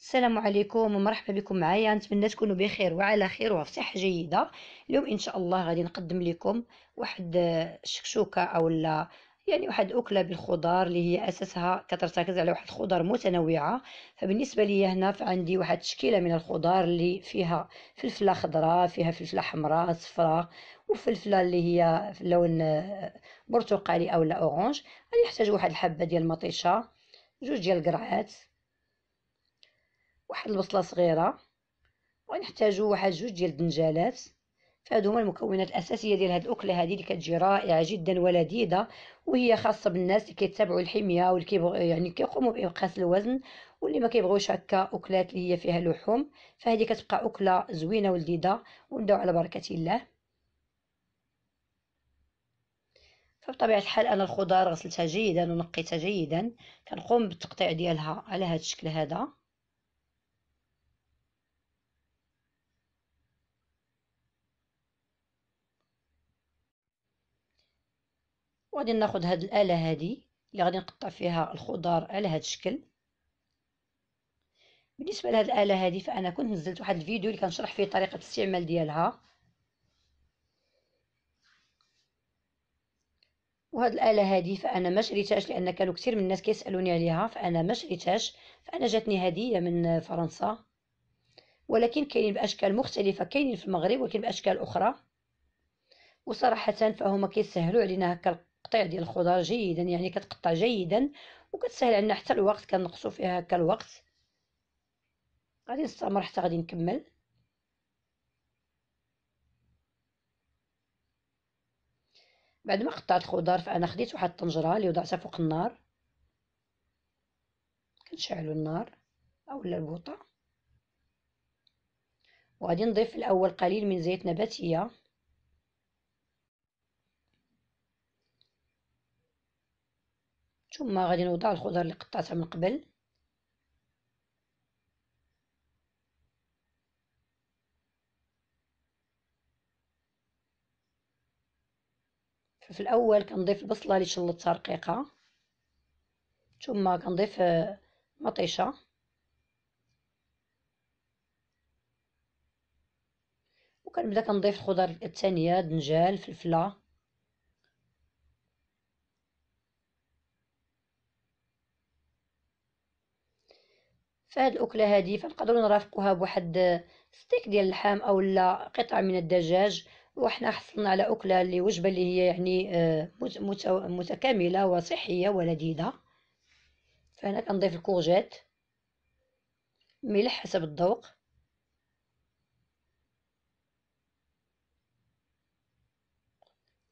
السلام عليكم ومرحبا بكم معايا نتمنى تكونوا بخير وعلى خير وفي صحه جيده اليوم ان شاء الله غادي نقدم لكم واحد الشكشوكه اولا يعني واحد اكله بالخضار اللي هي اساسها كترتكز على واحد الخضار متنوعه فبالنسبه لي هنا فعندي واحد تشكيله من الخضار اللي فيها فلفله خضراء فيها فلفله حمراء صفراء وفلفله اللي هي في لون برتقالي اولا اورانج غادي نحتاج واحد الحبه ديال المطيشه جوج ديال القرعات واحد البصله صغيره ونحتاجوا واحد جوج ديال الدنجالات فهادو هما المكونات الاساسيه ديال هاد الاكله هادي اللي كتجي رائعه جدا ولذيذه وهي خاصه بالناس اللي كيتبعوا الحميه واللي كيبغوا يعني كيقوموا بانقاص الوزن واللي ما كيبغوش هكا اكلات اللي هي فيها لحوم فهذه كتبقى اكله زوينه ولذيذه ونبداو على بركه الله فبطبيعه الحال انا الخضار غسلتها جيدا ونقيتها جيدا كنقوم بالتقطيع ديالها على هذا الشكل هذا وغادي ناخد هاد الاله هادي اللي غادي نقطع فيها الخضار على هاد الشكل بالنسبه لهاد الاله هادي فانا كنت نزلت واحد الفيديو اللي كنشرح فيه طريقه الاستعمال ديالها وهاد الاله هادي فانا ما شريتهاش لان كانوا كثير من الناس كيسالوني عليها فانا ما شريتهاش فانا جاتني هديه من فرنسا ولكن كاينين باشكال مختلفه كاينين في المغرب ولكن باشكال اخرى وصراحه فهما كيسهلوا علينا هكا التقطيع ديال الخضار جيدا يعني كتقطع جيدا وكتسهل علينا حتى الوقت كنقصوا فيها هكا الوقت غادي نستمر حتى غادي نكمل بعد ما قطعت الخضار فانا خديت واحد الطنجره اللي وضعتها فوق النار كنشعلوا النار اولا البوطه وغادي نضيف الاول قليل من زيت نباتيه ثم غادي نوضع الخضر اللي قطعتها من قبل في الاول كنضيف البصله اللي شلتها رقيقه ثم كنضيف آه، مطيشه وكنبدا كنضيف الخضر الثانيه دنجال فلفله فهاد الاكله هذه فنقدروا نرافقوها بواحد ستيك ديال اللحم اولا قطع من الدجاج وحنا حصلنا على اكله اللي وجبه اللي هي يعني آه، متكامله وصحيه ولذيذه فهنا كنضيف الكورجيت ملح حسب الذوق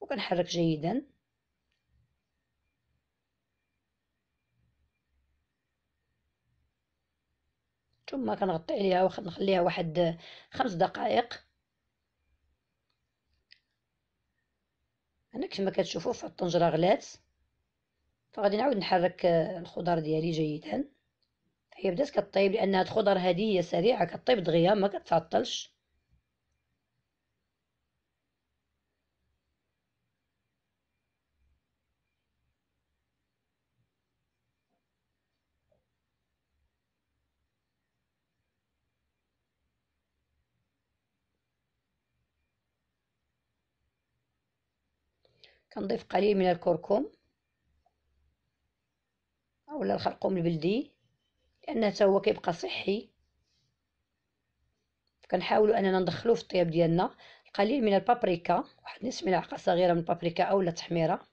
وكنحرك جيدا ثم كنغطي عليها ونخليها واحد خمس دقائق انا كما كتشوفوا في الطنجره غلات فغادي نعاود نحرك آه، الخضر ديالي جيدا هي بدات كطيب لان هاد الخضر هذه هي سريعه كطيب دغيا ما كتعطلش كنضيف قليل من الكركم اولا الخرقوم البلدي لان حتى هو كيبقى صحي كنحاولوا اننا ندخلوه في الطياب ديالنا قليل من البابريكا واحد نصف ملعقه صغيره من البابريكا اولا تحميره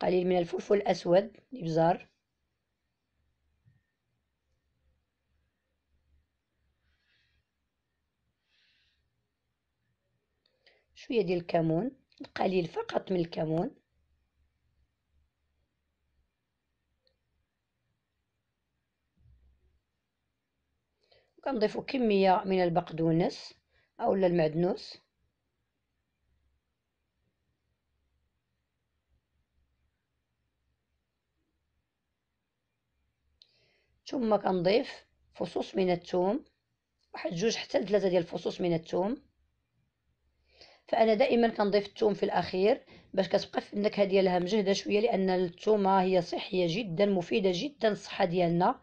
قليل من الفلفل الاسود الابزار شوية ديال الكمون القليل فقط من الكمون كنضيفوا كمية من البقدونس أولا المعدنوس ثم كنضيف فصوص من الثوم واحد جوج حتى ثلاثه ديال الفصوص من الثوم فانا دائما كنضيف الثوم في الاخير باش كتبقى النكهه ديالها مجهده شويه لان الثومه هي صحيه جدا مفيده جدا للصحه ديالنا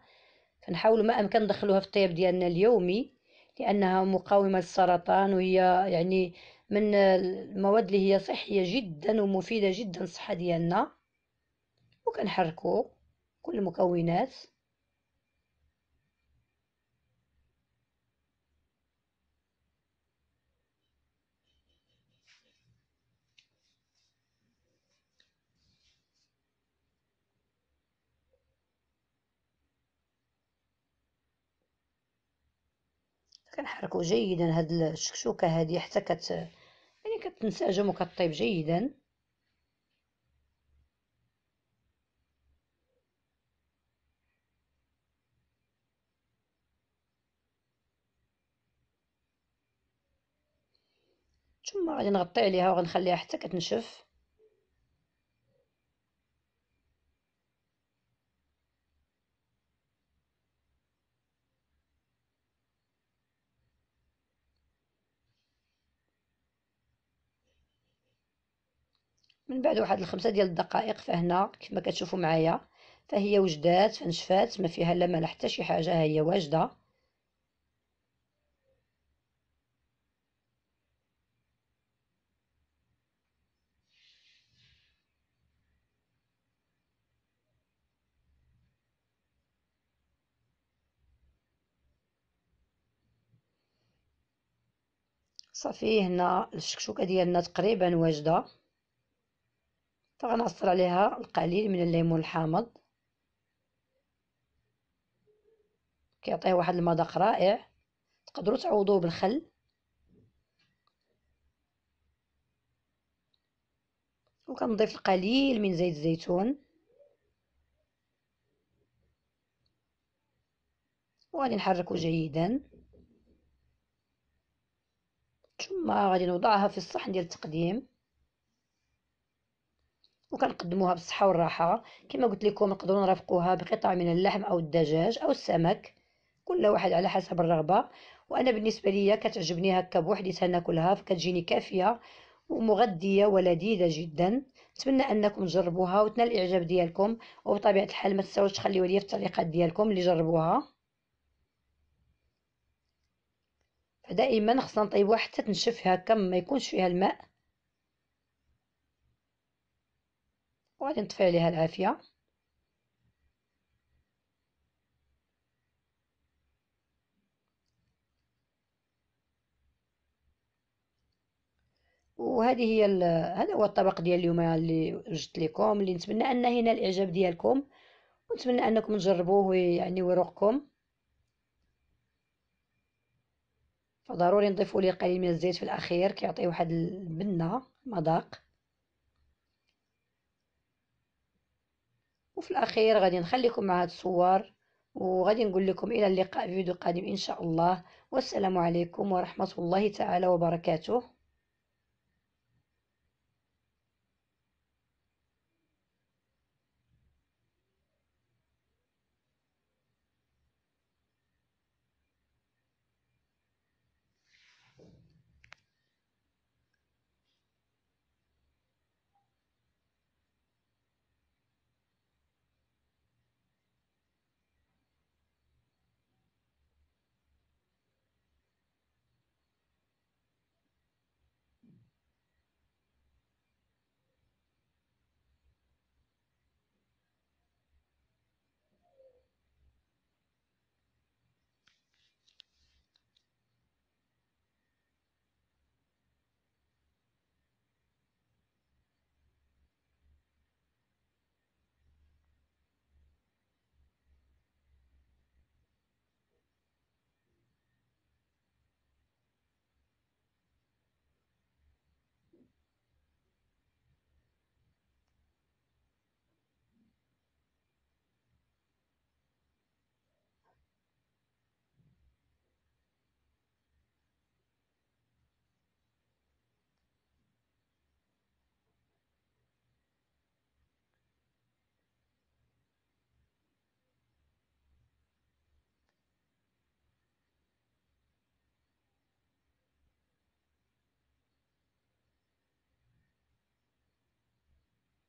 فنحاول ما امكن ندخلوها في الطياب ديالنا اليومي لانها مقاومه للسرطان وهي يعني من المواد اللي هي صحيه جدا ومفيده جدا للصحه ديالنا وكنحركو كل المكونات كنحركو جيدا هاد الشكشوكه هادي حتى كت يعني كتنسجم وكطيب جيدا ثم غادي نغطي عليها وغنخليها حتى كتنشف من بعد واحد الخمسة ديال الدقائق فهنا كما كتشوفوا معايا فهي وجدات فنشفات ما فيها لا ملح حتى شي حاجه هي واجده صافي هنا الشكشوكه ديالنا تقريبا واجده غنعصر عليها القليل من الليمون الحامض كيعطيه واحد المذاق رائع تقدروا تعوضوه بالخل وكنضيف القليل من زيت الزيتون وغادي نحركو جيدا ثم غادي نوضعها في الصحن ديال التقديم وكنقدموها بالصحه والراحه كما قلت لكم نقدروا نرافقوها بقطع من اللحم او الدجاج او السمك كل واحد على حسب الرغبه وانا بالنسبه ليا كتعجبني هكا بوحديتها ناكلها فكتجيني كافيه ومغذيه ولذيذه جدا نتمنى انكم تجربوها وتنال الاعجاب ديالكم وبطبيعه الحال ما تنساوش تخليوا لي في التعليقات ديالكم اللي جربوها فدائما خصنا نطيبوها حتى تنشف هكا ما يكونش فيها الماء وغادي نطفي عليها العافيه وهذه هي هذا هو الطبق ديال اليوم اللي وجدت لكم اللي نتمنى ان هنا الاعجاب ديالكم ونتمنى انكم تجربوه ويعني ويروقكم فضروري نضيفوا ليه قليل من الزيت في الاخير كيعطي واحد البنه مذاق وفي الأخير غادي نخليكم مع هاد الصور وغادي نقول لكم إلى اللقاء في فيديو قادم إن شاء الله والسلام عليكم ورحمة الله تعالى وبركاته